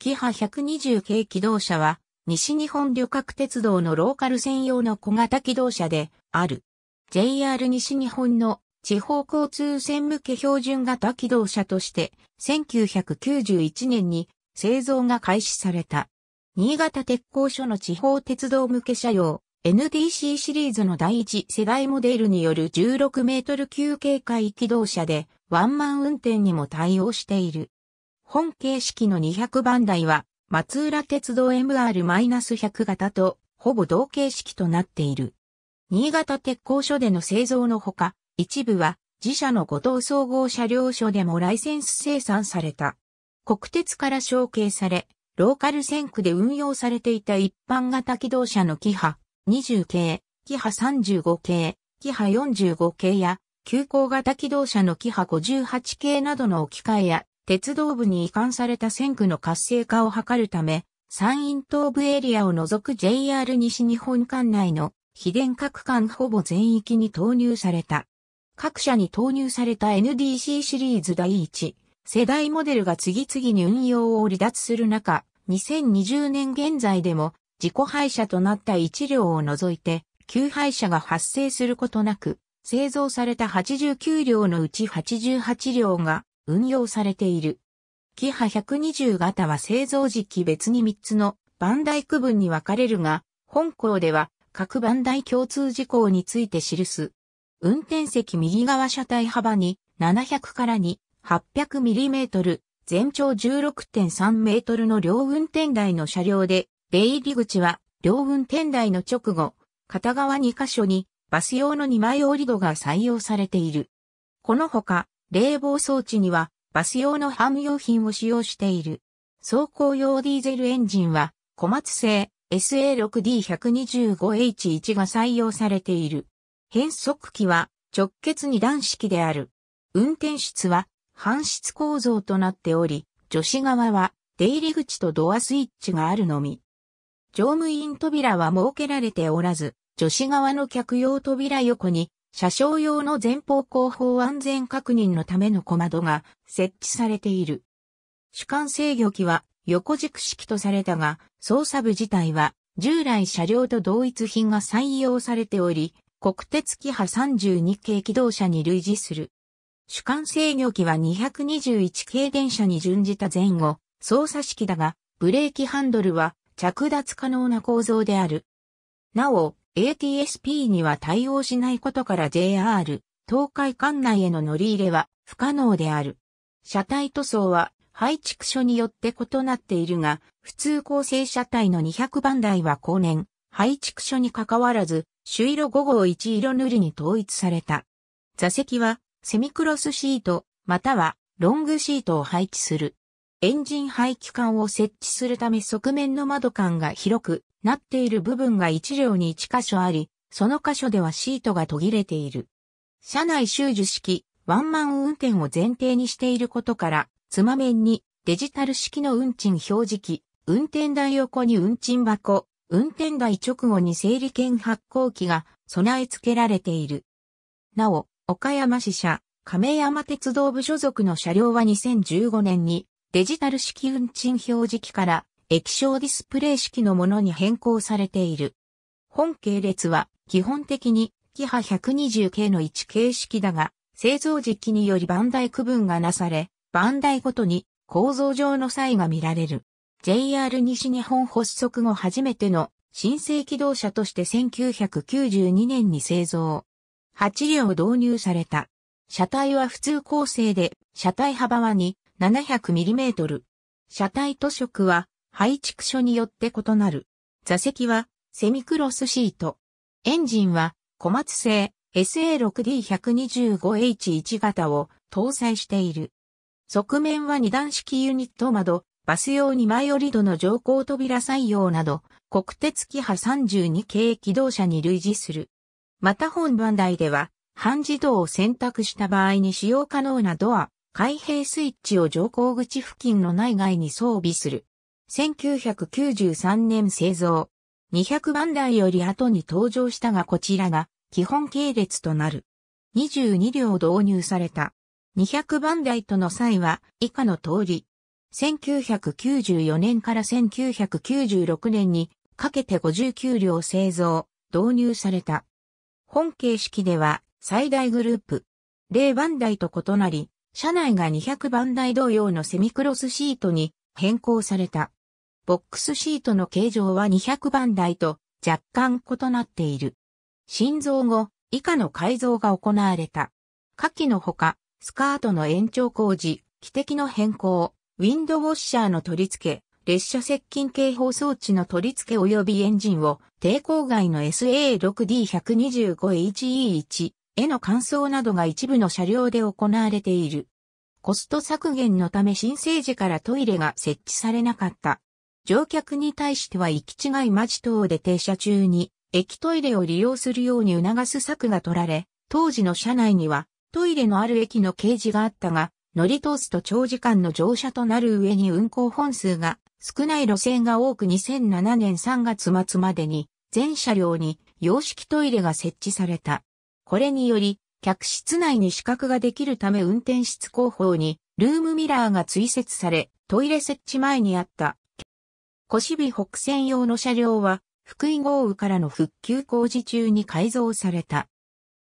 キハ120系機動車は、西日本旅客鉄道のローカル専用の小型機動車である。JR 西日本の地方交通線向け標準型機動車として、1991年に製造が開始された。新潟鉄工所の地方鉄道向け車用 NDC シリーズの第一世代モデルによる16メートル級警戒機動車で、ワンマン運転にも対応している。本形式の200番台は、松浦鉄道 MR-100 型と、ほぼ同形式となっている。新潟鉄工所での製造のほか、一部は自社の五島総合車両所でもライセンス生産された。国鉄から承継され、ローカル線区で運用されていた一般型機動車のキハ20系、キハ35系、キハ45系や、急行型機動車のキハ58系などの置き換えや鉄道部に移管された線区の活性化を図るため、山陰東部エリアを除く JR 西日本管内の非電化区間ほぼ全域に投入された。各社に投入された NDC シリーズ第1世代モデルが次々に運用を離脱する中、2020年現在でも自己廃車となった1両を除いて、旧廃車が発生することなく、製造された89両のうち88両が運用されている。キハ120型は製造時期別に3つのバンダイ区分に分かれるが、本校では各バンダイ共通事項について記す。運転席右側車体幅に700から2 8 0 0トル、全長16.3メートルの両運転台の車両で、出入り口は両運転台の直後、片側2箇所にバス用の2枚折り戸が採用されている。このほか、冷房装置にはバス用のハム用品を使用している。走行用ディーゼルエンジンは小松製 SA6D125H1 が採用されている。変速機は直結二段式である。運転室は半室構造となっており、女子側は出入り口とドアスイッチがあるのみ。乗務員扉は設けられておらず、女子側の客用扉横に車掌用の前方後方安全確認のための小窓が設置されている。主管制御機は横軸式とされたが、操作部自体は従来車両と同一品が採用されており、国鉄機ハ32系機動車に類似する。主管制御機は221系電車に準じた前後、操作式だが、ブレーキハンドルは着脱可能な構造である。なお、ATSP には対応しないことから JR 東海管内への乗り入れは不可能である。車体塗装は配置区所によって異なっているが、普通構成車体の200番台は後年、配置区所に関わらず、朱色5号1色塗りに統一された。座席はセミクロスシート、またはロングシートを配置する。エンジン排気管を設置するため側面の窓間が広く、なっている部分が1両に1箇所あり、その箇所ではシートが途切れている。車内収受式、ワンマン運転を前提にしていることから、つまめんにデジタル式の運賃表示器、運転台横に運賃箱、運転台直後に整理券発行機が備え付けられている。なお、岡山支社、亀山鉄道部所属の車両は2015年にデジタル式運賃表示器から液晶ディスプレイ式のものに変更されている。本系列は基本的にキハ 120K の1形式だが、製造時期によりバンダイ区分がなされ、バンダイごとに構造上の差異が見られる。JR 西日本発足後初めての新生機動車として1992年に製造。8両導入された。車体は普通構成で、車体幅は2、700mm。車体塗色は配置所によって異なる。座席はセミクロスシート。エンジンは小松製 SA6D125H1 型を搭載している。側面は二段式ユニット窓、バス用に前折り戸の乗降扉採用など、国鉄機派32系機動車に類似する。また本番台では、半自動を選択した場合に使用可能なドア、開閉スイッチを乗降口付近の内外に装備する。1993年製造。200番台より後に登場したがこちらが基本系列となる。22両導入された。200番台との際は以下の通り。1994年から1996年にかけて59両製造、導入された。本形式では最大グループ。0番台と異なり、車内が200番台同様のセミクロスシートに変更された。ボックスシートの形状は200番台と若干異なっている。心臓後、以下の改造が行われた。下記のほか、スカートの延長工事、汽笛の変更、ウィンドウォッシャーの取り付け、列車接近警報装置の取り付け及びエンジンを抵抗外の SA6D125HE1 への換装などが一部の車両で行われている。コスト削減のため新生児からトイレが設置されなかった。乗客に対しては行き違い町等で停車中に駅トイレを利用するように促す策が取られ、当時の車内にはトイレのある駅の掲示があったが、乗り通すと長時間の乗車となる上に運行本数が少ない路線が多く2007年3月末までに全車両に洋式トイレが設置された。これにより、客室内に死角ができるため運転室後方にルームミラーが追設され、トイレ設置前にあった越美北線用の車両は、福井豪雨からの復旧工事中に改造された。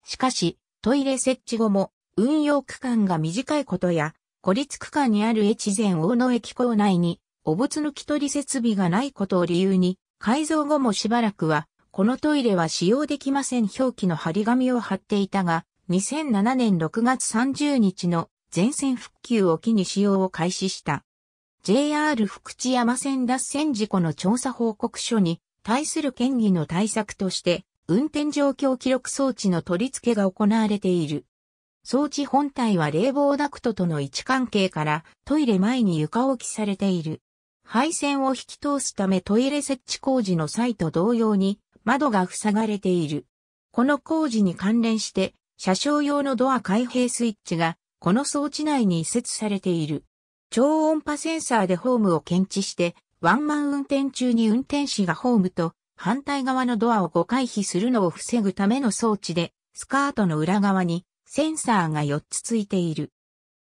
しかし、トイレ設置後も、運用区間が短いことや、孤立区間にある越前大野駅構内に、おぼつ抜き取り設備がないことを理由に、改造後もしばらくは、このトイレは使用できません表記の張り紙を貼っていたが、2007年6月30日の全線復旧を機に使用を開始した。JR 福知山線脱線事故の調査報告書に対する権議の対策として、運転状況記録装置の取り付けが行われている。装置本体は冷房ダクトとの位置関係からトイレ前に床置きされている。配線を引き通すためトイレ設置工事の際と同様に窓が塞がれている。この工事に関連して車掌用のドア開閉スイッチがこの装置内に移設されている。超音波センサーでホームを検知して、ワンマン運転中に運転士がホームと反対側のドアを誤回避するのを防ぐための装置で、スカートの裏側にセンサーが4つついている。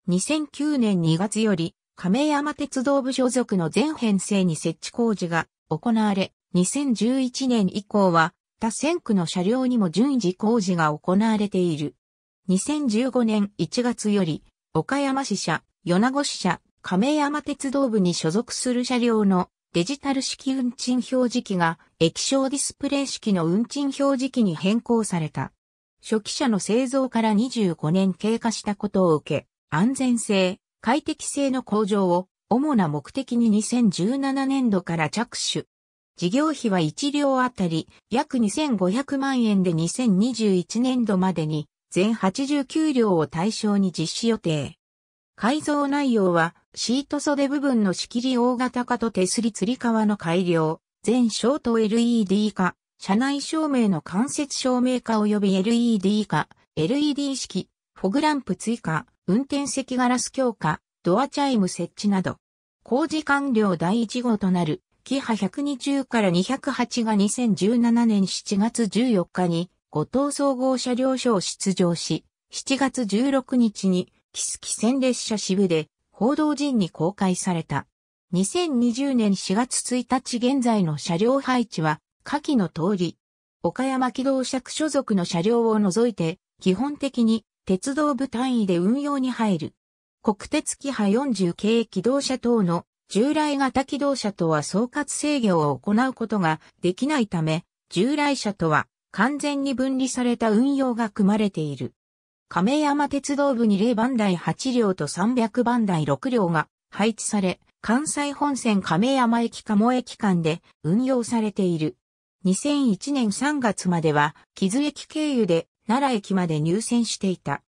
2009年2月より、亀山鉄道部所属の全編成に設置工事が行われ、2011年以降は、他線区の車両にも順次工事が行われている。2015年1月より、岡山支社、米子支社、亀山鉄道部に所属する車両のデジタル式運賃表示器が液晶ディスプレイ式の運賃表示器に変更された。初期車の製造から25年経過したことを受け、安全性、快適性の向上を主な目的に2017年度から着手。事業費は1両あたり約2500万円で2021年度までに全89両を対象に実施予定。改造内容は、シート袖部分の仕切り大型化と手すり吊り革の改良、全ショート LED 化、車内照明の間接照明化及び LED 化、LED 式、フォグランプ追加、運転席ガラス強化、ドアチャイム設置など、工事完了第1号となる、キハ120から208が2017年7月14日に、五島総合車両所を出場し、7月16日にキスキ線列車支部で報道陣に公開された。2020年4月1日現在の車両配置は、下記の通り、岡山機動車区所属の車両を除いて、基本的に鉄道部単位で運用に入る。国鉄機派40系機動車等の従来型機動車とは総括制御を行うことができないため、従来車とは完全に分離された運用が組まれている。亀山鉄道部に0番台8両と300番台6両が配置され、関西本線亀山駅鴨駅間で運用されている。2001年3月までは、木津駅経由で奈良駅まで入線していた。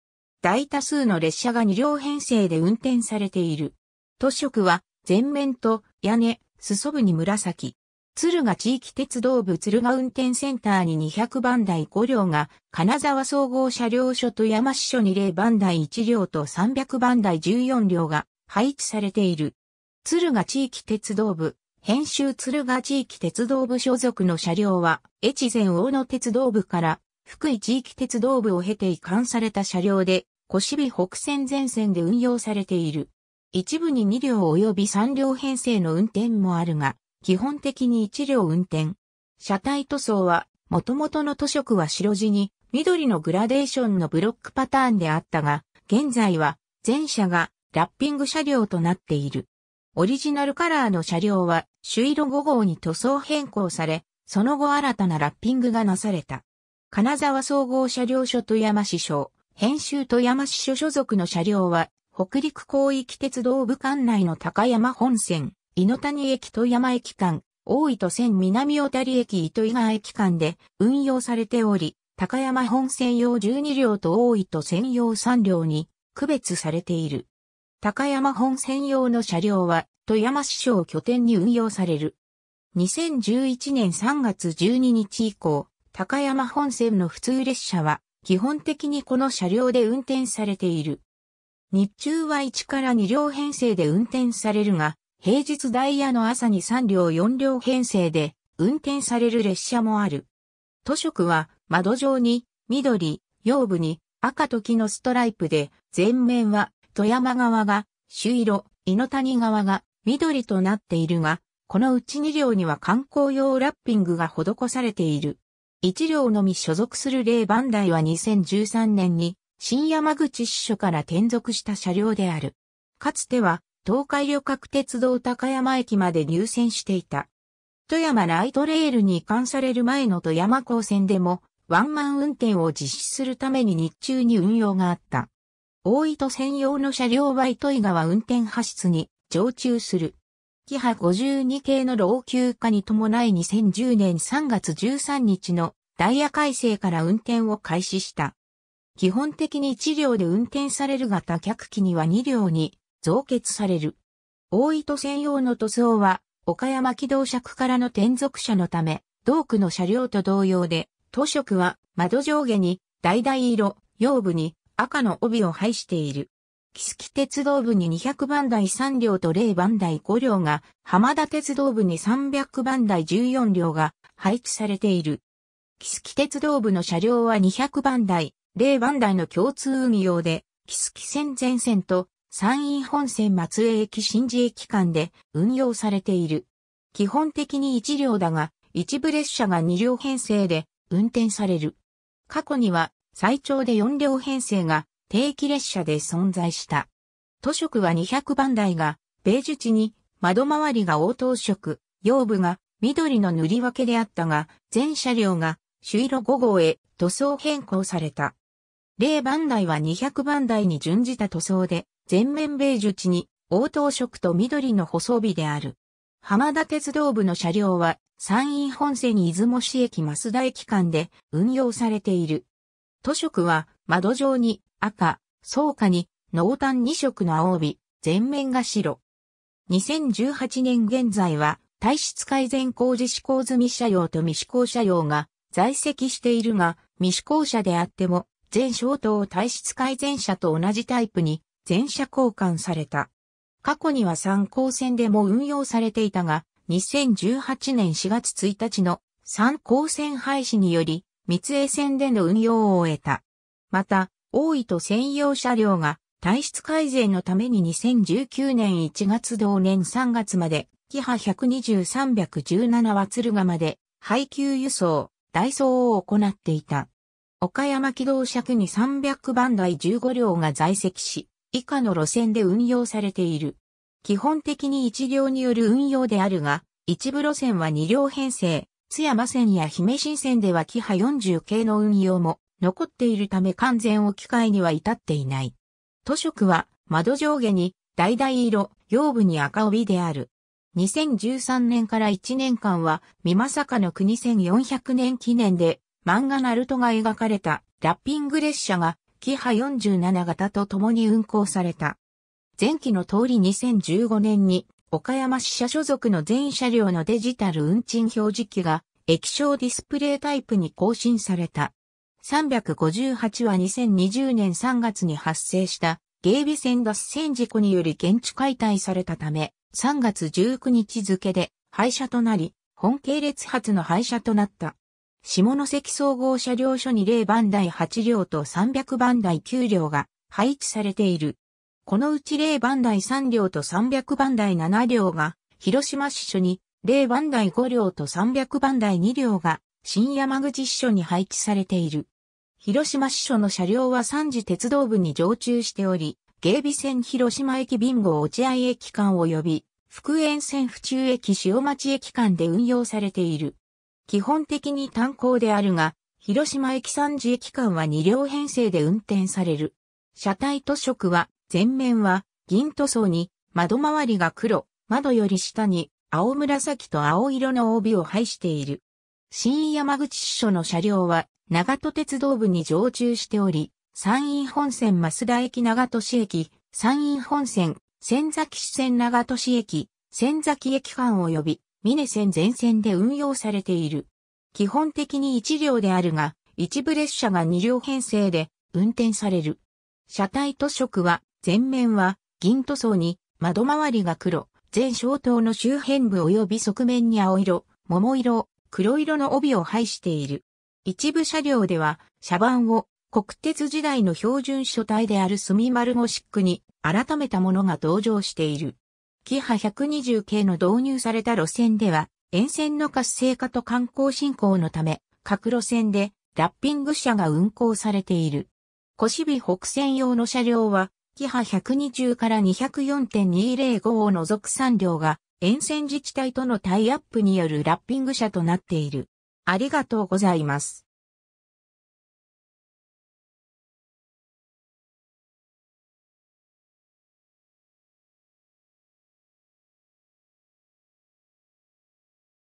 大多数の列車が2両編成で運転されている。都色は、前面と屋根、裾部に紫、敦賀地域鉄道部敦賀運転センターに200番台5両が、金沢総合車両所と山市所に0番台1両と300番台14両が配置されている。敦賀地域鉄道部、編集敦賀地域鉄道部所属の車両は、越前大野鉄道部から福井地域鉄道部を経て移管された車両で、小渋北線全線で運用されている。一部に2両及び3両編成の運転もあるが、基本的に一両運転。車体塗装は、元々の塗色は白地に、緑のグラデーションのブロックパターンであったが、現在は、全車が、ラッピング車両となっている。オリジナルカラーの車両は、朱色5号に塗装変更され、その後新たなラッピングがなされた。金沢総合車両所富山市所、編集富山市所所属の車両は、北陸広域鉄道部管内の高山本線、井の谷駅富山駅間、大糸線南小谷駅糸井川駅間で運用されており、高山本線用12両と大糸線用3両に区別されている。高山本線用の車両は富山市省拠点に運用される。2011年3月12日以降、高山本線の普通列車は基本的にこの車両で運転されている。日中は1から2両編成で運転されるが、平日ダイヤの朝に3両4両編成で運転される列車もある。都色は窓上に緑、腰部に赤と木のストライプで、前面は富山側が朱色、猪谷側が緑となっているが、このうち2両には観光用ラッピングが施されている。1両のみ所属する例番台は2013年に新山口支所から転属した車両である。かつては東海旅客鉄道高山駅まで入線していた。富山ライトレールに移管される前の富山港線でも、ワンマン運転を実施するために日中に運用があった。大糸専用の車両は糸井川運転派出に常駐する。キハ52系の老朽化に伴い2010年3月13日のダイヤ改正から運転を開始した。基本的に1両で運転されるが客機には2両に増結される。大糸専用の塗装は、岡山機動尺からの転属車のため、同区の車両と同様で、塗色は窓上下に、橙色、腰部に赤の帯を配している。木月鉄道部に200番台3両と0番台5両が、浜田鉄道部に300番台14両が配置されている。木月鉄道部の車両は200番台、0番台の共通運用で、木月線前線と山陰本線松江駅新寺駅間で運用されている。基本的に1両だが、一部列車が2両編成で運転される。過去には最長で4両編成が定期列車で存在した。都色は200番台が、ベージュ地に窓周りが応答色、腰部が緑の塗り分けであったが、全車両が朱色5号へ塗装変更された。0番台は200番台に準じた塗装で、全面ベージュ地に応答色と緑の細帯である。浜田鉄道部の車両は山陰本線出雲市駅増田駅間で運用されている。図色は窓上に赤、草下に濃淡2色の青帯、全面が白。2018年現在は体質改善工事施行済み車両と未施行車両が在籍しているが、未施行車であっても全消等体質改善車と同じタイプに全車交換された。過去には参考線でも運用されていたが、2018年4月1日の参考線廃止により、三重線での運用を終えた。また、大井と専用車両が体質改善のために2019年1月同年3月まで、キハ120-317は鶴ヶまで配給輸送、ダイソーを行っていた。岡山機動車区に300番台15両が在籍し、以下の路線で運用されている。基本的に1両による運用であるが、一部路線は2両編成、津山線や姫新線ではキハ40系の運用も残っているため完全置き換えには至っていない。図書区は窓上下に橙色、腰部に赤帯である。2013年から1年間は、美作の国1400年記念で、漫画ナルトが描かれたラッピング列車がキハ47型と共に運行された。前期の通り2015年に岡山支社所属の全車両のデジタル運賃表示機が液晶ディスプレイタイプに更新された。358は2020年3月に発生した芸備線脱線事故により現地解体されたため、3月19日付で廃車となり、本系列発の廃車となった。下関総合車両所に0番台8両と300番台9両が配置されている。このうち0番台3両と300番台7両が広島支所に0番台5両と300番台2両が新山口支所に配置されている。広島支所の車両は三次鉄道部に常駐しており、芸備線広島駅ビンゴ落合駅間及び、福塩線府中駅塩町駅間で運用されている。基本的に単行であるが、広島駅三次駅間は2両編成で運転される。車体塗色は、前面は銀塗装に、窓周りが黒、窓より下に青紫と青色の帯を配している。新山口支所の車両は長戸鉄道部に常駐しており、山陰本線増田駅長戸市駅、山陰本線、仙崎市線長戸市駅、仙崎駅間及び、峰線全線で運用されている。基本的に1両であるが、一部列車が2両編成で運転される。車体と色は、前面は銀塗装に、窓周りが黒、全小灯の周辺部及び側面に青色、桃色、黒色の帯を配している。一部車両では、車番を国鉄時代の標準書体である墨丸ゴシックに改めたものが登場している。キハ120系の導入された路線では、沿線の活性化と観光振興のため、各路線でラッピング車が運行されている。シビ北線用の車両は、キハ120から204.205を除く3両が、沿線自治体とのタイアップによるラッピング車となっている。ありがとうございます。